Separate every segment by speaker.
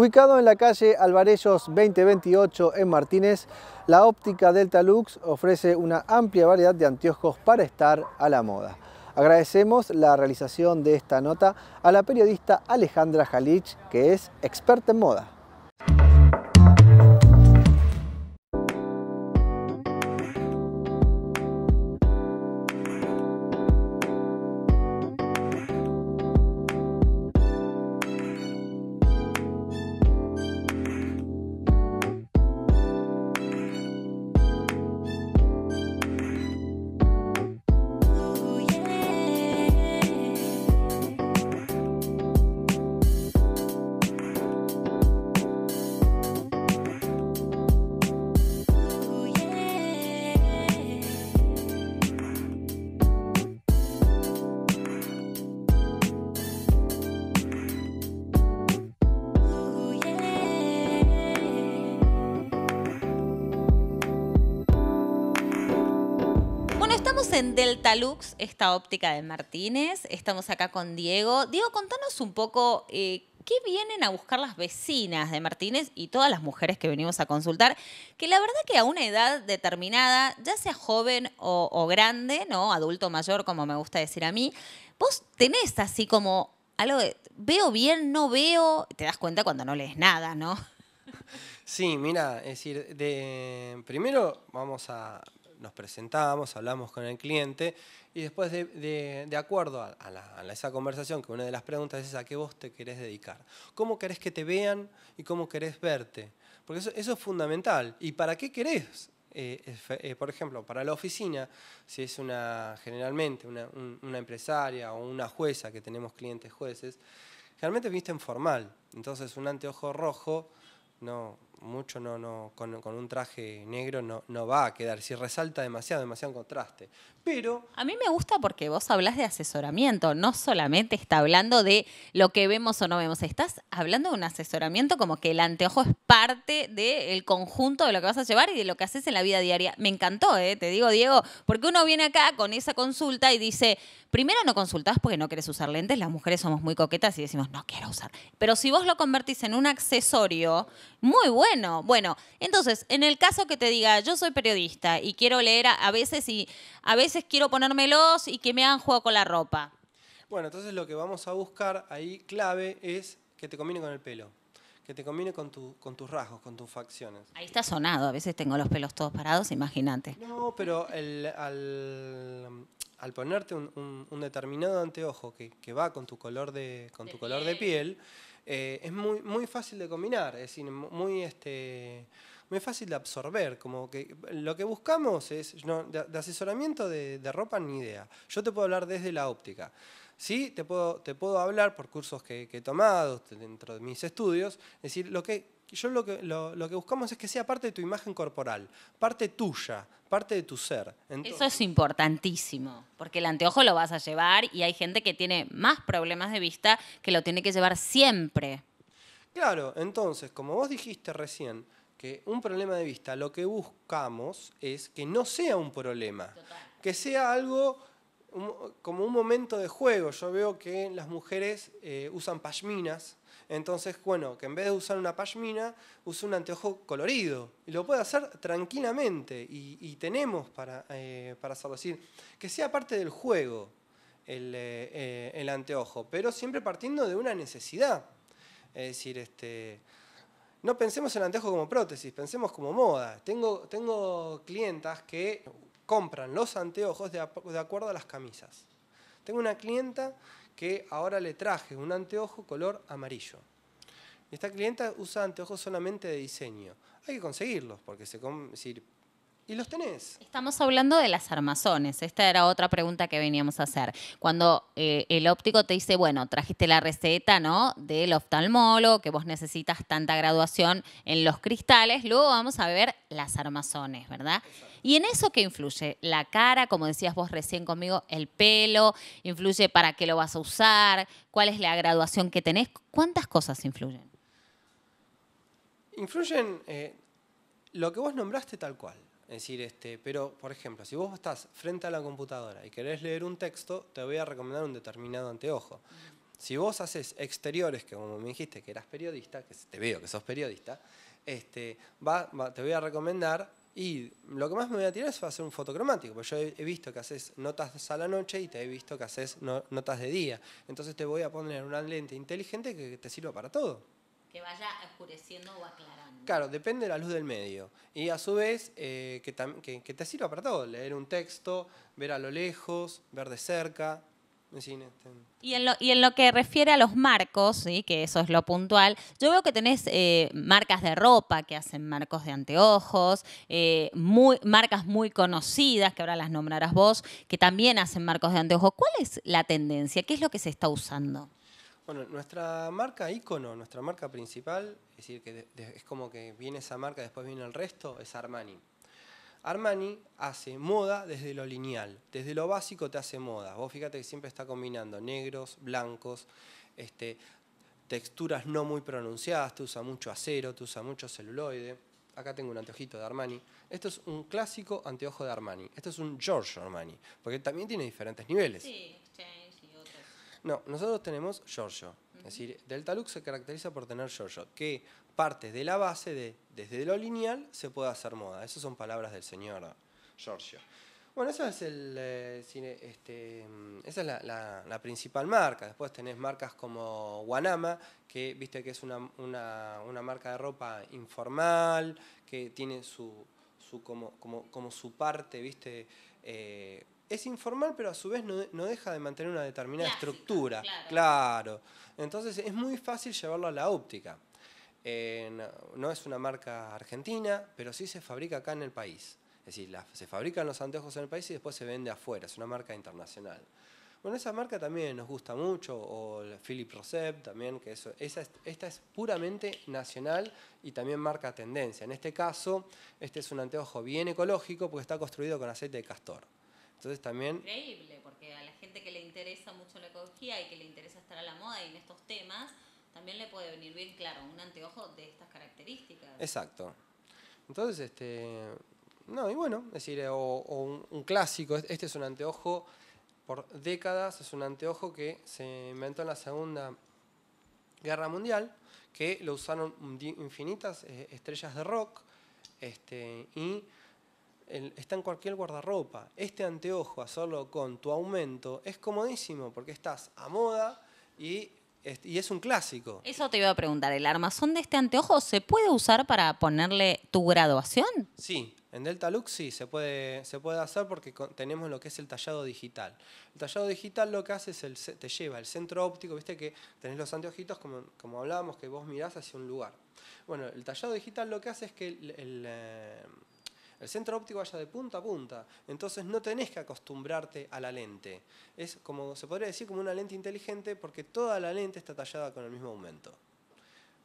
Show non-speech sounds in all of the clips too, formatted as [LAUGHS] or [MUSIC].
Speaker 1: Ubicado en la calle Alvarellos 2028 en Martínez, la óptica Delta Lux ofrece una amplia variedad de anteojos para estar a la moda. Agradecemos la realización de esta nota a la periodista Alejandra Jalich, que es experta en moda.
Speaker 2: Delta Lux, esta óptica de Martínez. Estamos acá con Diego. Diego, contanos un poco eh, qué vienen a buscar las vecinas de Martínez y todas las mujeres que venimos a consultar, que la verdad que a una edad determinada, ya sea joven o, grande, ¿no? Adulto mayor, como me gusta decir a mí, vos tenés así como algo de veo bien, no veo, te das cuenta cuando no lees nada, ¿no? [LAUGHS] Sí, mira, es decir,
Speaker 1: de, primero vamos a nos presentamos, hablamos con el cliente y después de, acuerdo a, esa conversación, que una de las preguntas es a qué vos te querés dedicar, cómo querés que te vean y cómo querés verte, porque eso, es fundamental. ¿Y para qué querés? Eh, eh, por ejemplo, para la oficina, si es una generalmente una, una empresaria o una jueza, que tenemos clientes jueces, generalmente en formal, entonces un anteojo rojo no, mucho no, no, con, un traje negro no, no va a quedar, si resalta demasiado, demasiado contraste.
Speaker 2: Pero. A mí me gusta porque vos hablas de asesoramiento, no solamente está hablando de lo que vemos o no vemos, estás hablando de un asesoramiento como que el anteojo es parte del conjunto de lo que vas a llevar y de lo que haces en la vida diaria. Me encantó, ¿eh? te digo, Diego, porque uno viene acá con esa consulta y dice, primero no consultás porque no querés usar lentes, las mujeres somos muy coquetas y decimos, no quiero usar. Pero si vos lo convertís en un accesorio, muy bueno bueno, bueno. Entonces, en el caso que te diga, yo soy periodista y quiero leer a, veces y a veces quiero ponérmelos y que me hagan juego con la ropa.
Speaker 1: Bueno, entonces lo que vamos a buscar ahí clave es que te combine con el pelo que te combine con, con tus rasgos, con tus facciones.
Speaker 2: Ahí está sonado, a veces tengo los pelos todos parados, imagínate.
Speaker 1: No, pero al, al, ponerte un, determinado anteojo que, va con tu color de, con tu piel. color de piel, eh, es muy, muy fácil de combinar, es decir, muy este muy fácil de absorber. Como que lo que buscamos es, de, asesoramiento de ropa ni idea. Yo te puedo hablar desde la óptica. Sí, te puedo, te puedo hablar por cursos que, he tomado dentro de mis estudios, es decir, lo que yo lo que, lo, que, buscamos es que sea parte de tu imagen corporal, parte tuya, parte de tu
Speaker 2: ser. Eso es importantísimo, porque el anteojo lo vas a llevar y hay gente que tiene más problemas de vista que lo tiene que llevar siempre.
Speaker 1: Claro, entonces, como vos dijiste recién, que un problema de vista, lo que buscamos es que no sea un problema, que sea algo como un momento de juego. Yo veo que las mujeres eh, usan pashminas. Entonces, bueno, que en vez de usar una pashmina, use un anteojo colorido. Y lo puede hacer tranquilamente. Y, tenemos para, eh, para hacerlo. decir, que sea parte del juego eh, el, anteojo, pero siempre partiendo de una necesidad. Es decir, este, no pensemos el anteojo como prótesis, pensemos como moda. Tengo, tengo clientas que compran los anteojos de, acuerdo a las camisas. Tengo una clienta que ahora le traje un anteojo color amarillo. Esta clienta usa anteojos solamente de diseño. Hay que conseguirlos, porque se, y los tenés.
Speaker 2: Estamos hablando de las armazones. Esta era otra pregunta que veníamos a hacer. Cuando eh, el óptico te dice, bueno, trajiste la receta, ¿no? Del oftalmólogo, que vos necesitas tanta graduación en los cristales, luego vamos a ver las armazones, ¿verdad? Y en eso ¿qué influye la cara, como decías vos recién conmigo, el pelo, influye para qué lo vas a usar, cuál es la graduación que tenés, ¿cuántas cosas influyen?
Speaker 1: Influyen eh, lo que vos nombraste tal cual es decir, este, pero por ejemplo, si vos estás frente a la computadora y querés leer un texto, te voy a recomendar un determinado anteojo. Si vos haces exteriores, que como me dijiste que eras periodista, que te veo que sos periodista, este, va, te voy a recomendar y lo que más me voy a tirar es hacer un fotocromático, porque yo he, visto que haces notas a la noche y te he visto que haces notas de día. Entonces te voy a poner una lente inteligente que te sirva para todo
Speaker 2: que vaya oscureciendo o aclarando.
Speaker 1: Claro, depende de la luz del medio. Y a su vez, eh, que, te sirva para todo, leer un texto, ver a lo lejos, ver de cerca.
Speaker 2: y, en lo, que refiere a los marcos, ¿sí? que eso es lo puntual, yo veo que tenés eh, marcas de ropa que hacen marcos de anteojos, eh, marcas muy conocidas, que ahora las nombrarás vos, que también hacen marcos de anteojos. ¿Cuál es la tendencia? ¿Qué es lo que se está usando?
Speaker 1: Bueno, nuestra marca icono, nuestra marca principal, es decir, que es como que viene esa marca, después viene el resto, es Armani. Armani hace moda desde lo lineal, desde lo básico te hace moda. Vos fíjate que siempre está combinando negros, blancos, este, texturas no muy pronunciadas, te usa mucho acero, te usa mucho celuloide. Acá tengo un anteojito de Armani. Esto es un clásico anteojo de Armani. Esto es un George Armani, porque también tiene diferentes niveles. No, nosotros tenemos Giorgio. Es decir, Delta Lux se caracteriza por tener Giorgio, que parte de la base de desde lo lineal se puede hacer moda. Esas son palabras del señor Giorgio. Bueno, esa es, eh, este, mm, la, principal marca. Después tenés marcas como Guanama, que viste que es una, una, marca de ropa informal, que tiene su, su como, como, su parte, viste, eh, es informal, pero a su vez no, deja de mantener una determinada estructura. Claro. Entonces es muy fácil llevarlo a la óptica. Eh, no, es una marca argentina, pero sí se fabrica acá en el país. Es decir, se fabrican los anteojos en el país y después se vende afuera. Es una marca internacional. Bueno, esa marca también nos gusta mucho, o Philip Rosep también, que eso, esta es puramente nacional y también marca tendencia. En este caso, este es un anteojo bien ecológico porque está construido con aceite de castor. Entonces también...
Speaker 2: Increíble, porque a la gente que le interesa mucho la ecología y que le interesa estar a la moda y en estos temas, también le puede venir bien, claro, un anteojo de estas características.
Speaker 1: Exacto. Entonces, este... No, y bueno, es decir, o, un, un, clásico, este es un anteojo por décadas, es un anteojo que se inventó en la Segunda Guerra Mundial, que lo usaron infinitas eh, estrellas de rock, este, y está en cualquier guardarropa. Este anteojo, hacerlo con tu aumento, es comodísimo porque estás a moda y es un clásico.
Speaker 2: Eso te iba a preguntar, ¿el armazón de este anteojo se puede usar para ponerle tu graduación?
Speaker 1: Sí, en Delta Lux sí, se puede, se puede hacer porque tenemos lo que es el tallado digital. El tallado digital lo que hace es, el, te lleva el centro óptico, viste que tenés los anteojitos como, como hablábamos, que vos mirás hacia un lugar. Bueno, el tallado digital lo que hace es que el eh, el centro óptico vaya de punta a punta. Entonces no tenés que acostumbrarte a la lente. Es como, se podría decir como una lente inteligente porque toda la lente está tallada con el mismo aumento.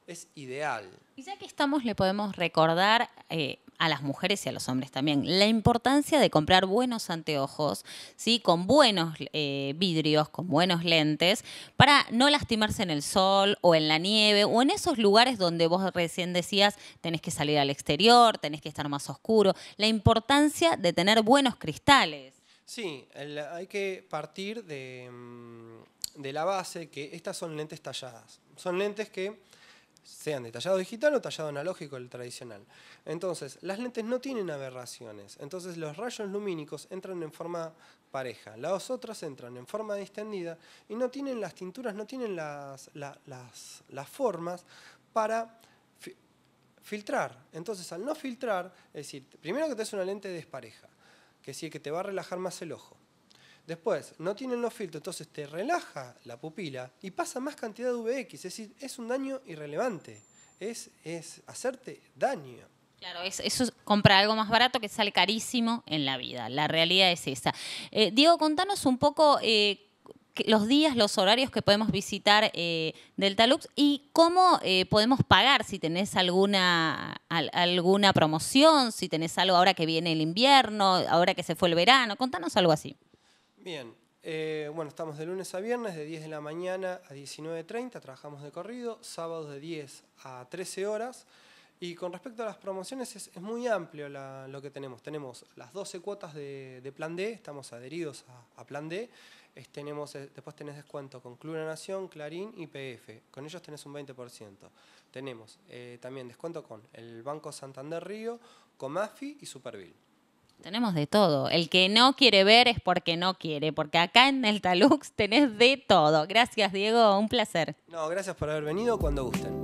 Speaker 1: Es ideal.
Speaker 2: Y ya que estamos, le podemos recordar eh, a las mujeres y a los hombres también, la importancia de comprar buenos anteojos, ¿sí? con buenos eh, vidrios, con buenos lentes, para no lastimarse en el sol o en la nieve o en esos lugares donde vos recién decías tenés que salir al exterior, tenés que estar más oscuro, la importancia de tener buenos cristales.
Speaker 1: Sí, hay que partir de, mm, de la base que estas son lentes talladas. Son lentes que sean de tallado digital o tallado analógico, el tradicional. Entonces, las lentes no tienen aberraciones, entonces los rayos lumínicos entran en forma pareja, las otras entran en forma distendida y no tienen las tinturas, no tienen las, las, formas para filtrar. Entonces, al no filtrar, es decir, primero que te es una lente despareja, que sí que te va a relajar más el ojo. Después, no tienen los filtros, entonces te relaja la pupila y pasa más cantidad de VX, es decir, es un
Speaker 2: daño irrelevante,
Speaker 1: es, es hacerte daño.
Speaker 2: Claro, eso, es comprar algo más barato que sale carísimo en la vida, la realidad es esa. Eh, Diego, contanos un poco eh, los días, los horarios que podemos visitar eh, Delta Lux y cómo eh, podemos pagar si tenés alguna, alguna promoción, si tenés algo ahora que viene el invierno, ahora que se fue el verano. Contanos algo así.
Speaker 1: Bien, eh, bueno, estamos de lunes a viernes de 10 de la mañana a 19.30, trabajamos de corrido, sábados de 10 a 13 horas. Y con respecto a las promociones, es, muy amplio lo que tenemos. Tenemos las 12 cuotas de, Plan D, estamos adheridos a, Plan D. tenemos, eh, después tenés descuento con Club Nación, Clarín y PF. Con ellos tenés un 20%. Tenemos eh, también descuento con el Banco Santander Río, Comafi y Superville.
Speaker 2: Tenemos de todo. El que no quiere ver es porque no quiere, porque acá en el Talux tenés de todo. Gracias, Diego, un placer.
Speaker 1: No, gracias por haber venido cuando gusten.